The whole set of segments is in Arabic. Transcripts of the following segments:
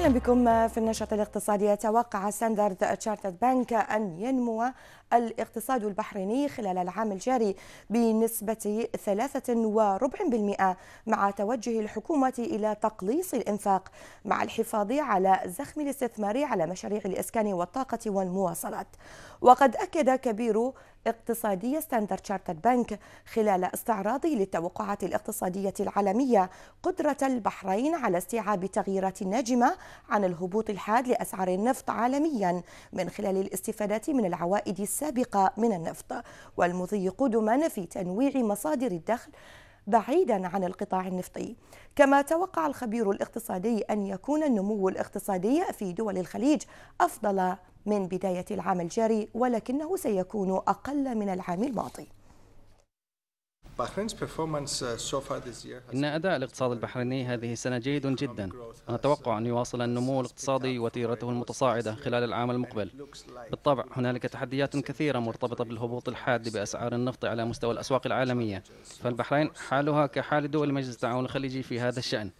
اهلا بكم في النشاط الاقتصادي توقع ستاندرد تشارتد بنك ان ينمو الاقتصاد البحريني خلال العام الجاري بنسبة ثلاثة وربع بالمئة مع توجه الحكومة إلى تقليص الإنفاق مع الحفاظ على زخم الاستثمار على مشاريع الإسكان والطاقة والمواصلات وقد أكد كبير اقتصادية ستاندرد تشارتر بنك خلال استعراضه للتوقعات الاقتصادية العالمية قدرة البحرين على استيعاب تغييرات ناجمة عن الهبوط الحاد لأسعار النفط عالميا من خلال الاستفادة من العوائد السابقة من النفط والمضي قدما في تنويع مصادر الدخل بعيدا عن القطاع النفطي كما توقع الخبير الاقتصادي أن يكون النمو الاقتصادي في دول الخليج أفضل من بداية العام الجاري ولكنه سيكون أقل من العام الماضي uh, إن أداء الاقتصاد البحريني هذه السنة جيد جدا نتوقع أن يواصل النمو الاقتصادي وتيرته المتصاعدة خلال العام المقبل بالطبع هنالك تحديات كثيرة مرتبطة بالهبوط الحاد بأسعار النفط على مستوى الأسواق العالمية فالبحرين حالها كحال دول مجلس التعاون الخليجي في هذا الشأن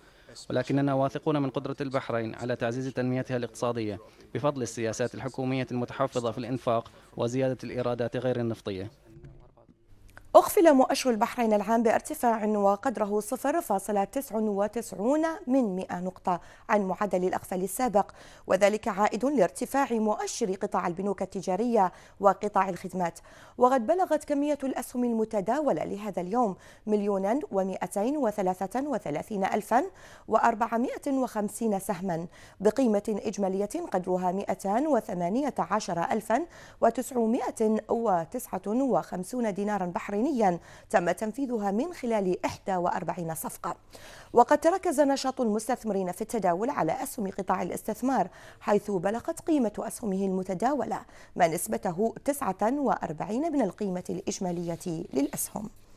ولكننا واثقون من قدرة البحرين على تعزيز تنميتها الاقتصادية بفضل السياسات الحكومية المتحفظة في الإنفاق وزيادة الإيرادات غير النفطية أغفل مؤشر البحرين العام بارتفاع وقدره 0.99 من 100 نقطة عن معدل الأغفال السابق وذلك عائد لارتفاع مؤشر قطاع البنوك التجارية وقطاع الخدمات وقد بلغت كمية الأسهم المتداولة لهذا اليوم مليون و233 ألفا و450 سهما بقيمة إجمالية قدرها 218 ألفا و959 دينارا بحرين عينيا تم تنفيذها من خلال 41 صفقة وقد تركز نشاط المستثمرين في التداول على أسهم قطاع الاستثمار حيث بلغت قيمة أسهمه المتداولة ما نسبته 49 من القيمة الإجمالية للأسهم